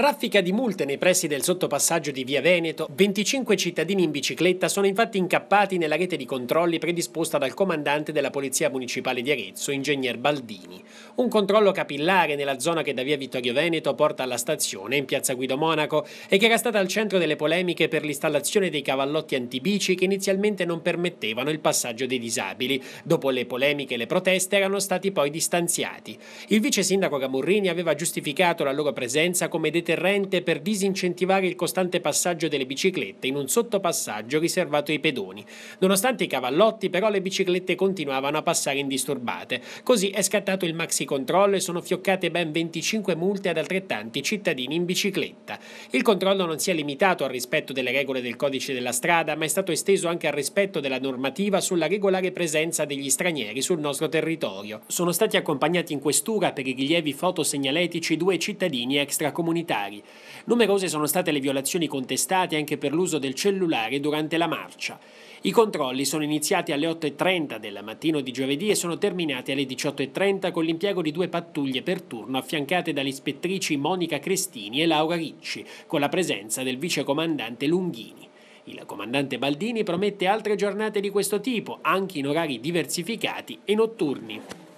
Raffica di multe nei pressi del sottopassaggio di Via Veneto, 25 cittadini in bicicletta sono infatti incappati nella rete di controlli predisposta dal comandante della Polizia Municipale di Arezzo, ingegner Baldini. Un controllo capillare nella zona che da via Vittorio Veneto porta alla stazione in piazza Guido Monaco e che era stata al centro delle polemiche per l'installazione dei cavallotti antibici che inizialmente non permettevano il passaggio dei disabili. Dopo le polemiche e le proteste erano stati poi distanziati. Il vice sindaco Gamurrini aveva giustificato la loro presenza come determinazione deterrente per disincentivare il costante passaggio delle biciclette in un sottopassaggio riservato ai pedoni. Nonostante i cavallotti, però, le biciclette continuavano a passare indisturbate. Così è scattato il maxi controllo e sono fioccate ben 25 multe ad altrettanti cittadini in bicicletta. Il controllo non si è limitato al rispetto delle regole del codice della strada, ma è stato esteso anche al rispetto della normativa sulla regolare presenza degli stranieri sul nostro territorio. Sono stati accompagnati in questura per i rilievi fotosegnaletici due cittadini extracomunitari militari. Numerose sono state le violazioni contestate anche per l'uso del cellulare durante la marcia. I controlli sono iniziati alle 8.30 del mattino di giovedì e sono terminati alle 18.30 con l'impiego di due pattuglie per turno affiancate dalle ispettrici Monica Crestini e Laura Ricci, con la presenza del vicecomandante Lunghini. Il comandante Baldini promette altre giornate di questo tipo, anche in orari diversificati e notturni.